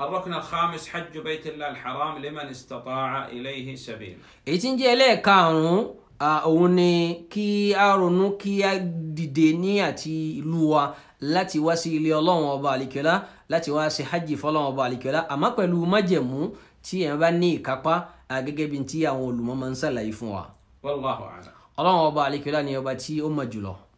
الركن الخامس حج بيت الله الحرام لمن استطاع إليه سبيل èyí tí ń jẹ́ ẹlẹ́ẹ̀karùn-ún òun ni kí a ronú kí a dìde ní àti ìlú wa láti wá sí ilé ọlọ́run ọba àlìkẹ́lá láti wá sí hajj fọlọ́run ọba àlìkẹ́lá àmọ́ pẹ̀lú májẹ̀mú tí ẹ̀ bá ní ìkápá gẹ́gẹ́ bí ti àwọn olùmọ̀ máa ń ṣàlàyé fún wa. wallahu a'lam. ọlọ́run ọba àlìkẹ́lá ni ọba tí ó mọ̀ jùlọ.